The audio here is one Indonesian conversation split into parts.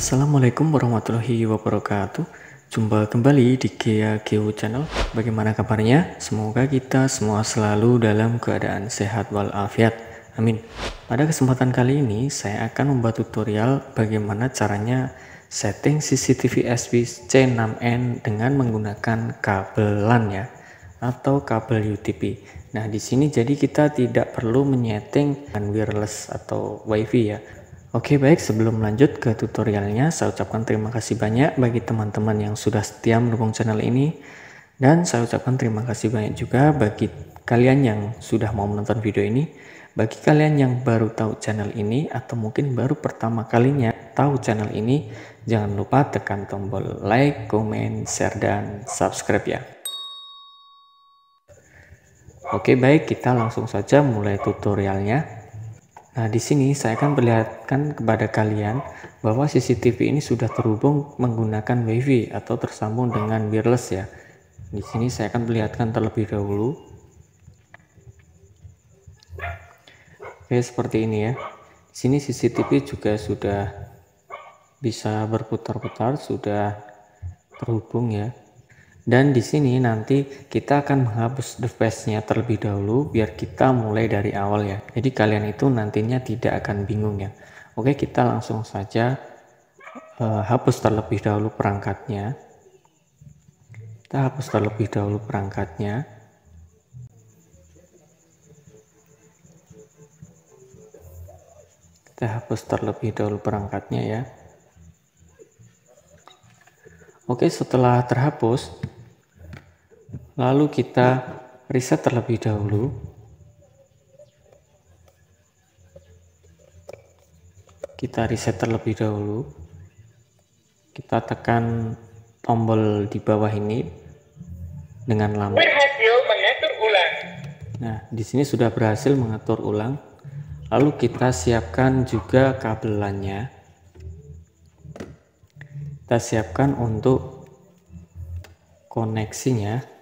Assalamualaikum warahmatullahi wabarakatuh Jumpa kembali di Gea Geo Channel Bagaimana kabarnya? Semoga kita semua selalu dalam keadaan sehat walafiat Amin Pada kesempatan kali ini saya akan membuat tutorial bagaimana caranya setting CCTV SP C6N dengan menggunakan kabel LAN ya atau kabel UTP. Nah, di sini jadi kita tidak perlu menyeting wireless atau WiFi ya. Oke baik sebelum lanjut ke tutorialnya saya ucapkan terima kasih banyak bagi teman-teman yang sudah setia mendukung channel ini dan saya ucapkan terima kasih banyak juga bagi kalian yang sudah mau menonton video ini bagi kalian yang baru tahu channel ini atau mungkin baru pertama kalinya tahu channel ini jangan lupa tekan tombol like, komen, share, dan subscribe ya Oke baik kita langsung saja mulai tutorialnya Nah, di sini saya akan perlihatkan kepada kalian bahwa CCTV ini sudah terhubung menggunakan WiFi atau tersambung dengan wireless ya. Di sini saya akan perlihatkan terlebih dahulu. Oke, seperti ini ya. Di sini CCTV juga sudah bisa berputar-putar, sudah terhubung ya. Dan di sini nanti kita akan menghapus the face-nya terlebih dahulu biar kita mulai dari awal ya. Jadi kalian itu nantinya tidak akan bingung ya. Oke, kita langsung saja uh, hapus terlebih dahulu perangkatnya. Kita hapus terlebih dahulu perangkatnya. Kita hapus terlebih dahulu perangkatnya ya. Oke, setelah terhapus, Lalu kita riset terlebih dahulu. Kita riset terlebih dahulu. Kita tekan tombol di bawah ini dengan lama. Nah, di sini sudah berhasil mengatur ulang. Lalu kita siapkan juga kabelannya. Kita siapkan untuk koneksinya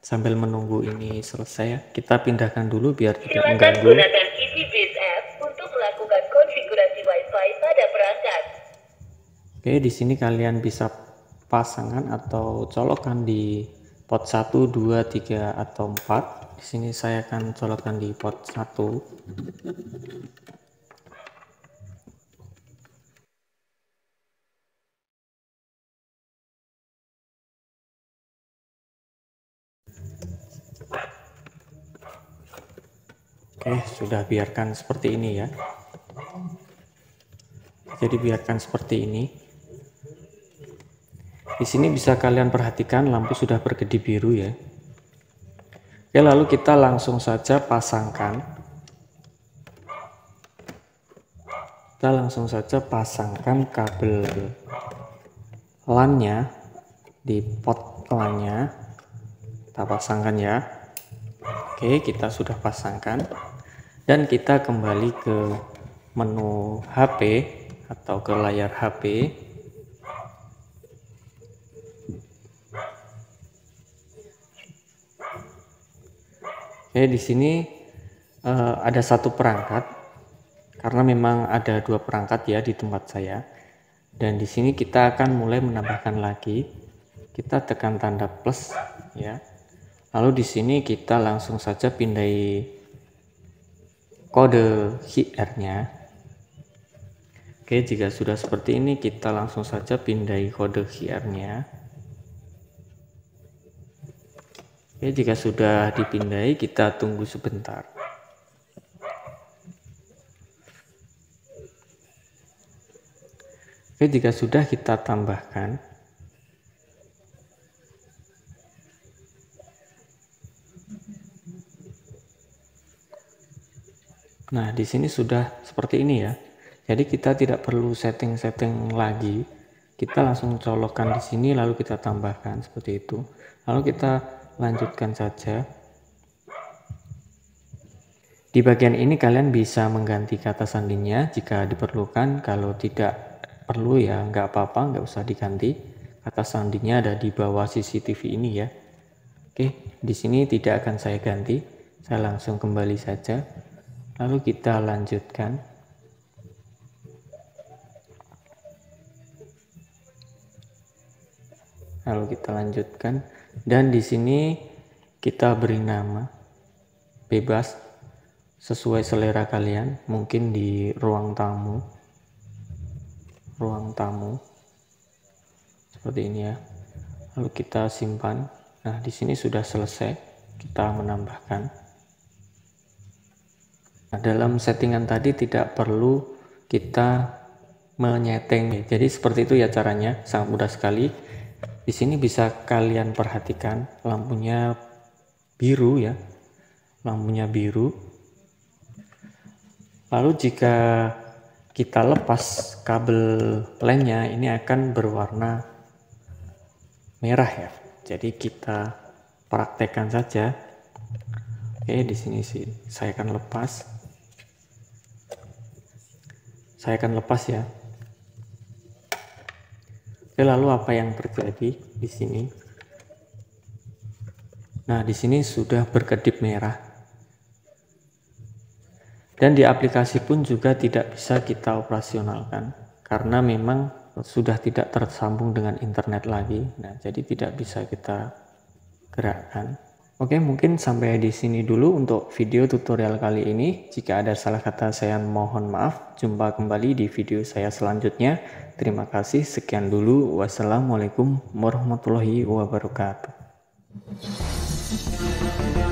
sambil menunggu ini selesai ya, kita pindahkan dulu biar tidak mengganggu. gunakan EasyBiz Apps untuk melakukan konfigurasi wi pada perangkat. Oke, di sini kalian bisa pasangan atau colokan di pot 1, 2, 3 atau 4. Di sini saya akan colokan di pot 1. Oke, sudah biarkan seperti ini ya. Jadi biarkan seperti ini. Di sini bisa kalian perhatikan lampu sudah berkedip biru ya. Oke, lalu kita langsung saja pasangkan. Kita langsung saja pasangkan kabel LAN-nya di pot LAN-nya. Kita pasangkan ya. Oke, kita sudah pasangkan dan kita kembali ke menu HP atau ke layar HP Oke, di sini uh, ada satu perangkat karena memang ada dua perangkat ya di tempat saya. Dan di sini kita akan mulai menambahkan lagi. Kita tekan tanda plus ya. Lalu di sini kita langsung saja pindai kode qr nya Oke, jika sudah seperti ini kita langsung saja pindai kode qr nya Oke, jika sudah dipindai kita tunggu sebentar. Oke, jika sudah kita tambahkan Nah, di sini sudah seperti ini ya. Jadi kita tidak perlu setting-setting lagi. Kita langsung colokkan di sini lalu kita tambahkan seperti itu. Lalu kita lanjutkan saja. Di bagian ini kalian bisa mengganti kata sandinya jika diperlukan. Kalau tidak perlu ya nggak apa-apa, nggak usah diganti. Kata sandinya ada di bawah CCTV ini ya. Oke, di sini tidak akan saya ganti. Saya langsung kembali saja. Lalu kita lanjutkan. Lalu kita lanjutkan dan di sini kita beri nama bebas sesuai selera kalian, mungkin di ruang tamu. Ruang tamu. Seperti ini ya. Lalu kita simpan. Nah, di sini sudah selesai. Kita menambahkan Nah, dalam settingan tadi tidak perlu kita menyeting. Jadi seperti itu ya caranya, sangat mudah sekali. Di sini bisa kalian perhatikan lampunya biru ya. Lampunya biru. Lalu jika kita lepas kabel plannya ini akan berwarna merah ya. Jadi kita praktekkan saja. Oke, di sini sih saya akan lepas saya akan lepas ya Oke, lalu apa yang terjadi di sini nah di sini sudah berkedip merah dan di aplikasi pun juga tidak bisa kita operasionalkan karena memang sudah tidak tersambung dengan internet lagi nah jadi tidak bisa kita gerakkan Oke, mungkin sampai di sini dulu untuk video tutorial kali ini. Jika ada salah kata saya mohon maaf. Jumpa kembali di video saya selanjutnya. Terima kasih, sekian dulu. Wassalamualaikum warahmatullahi wabarakatuh.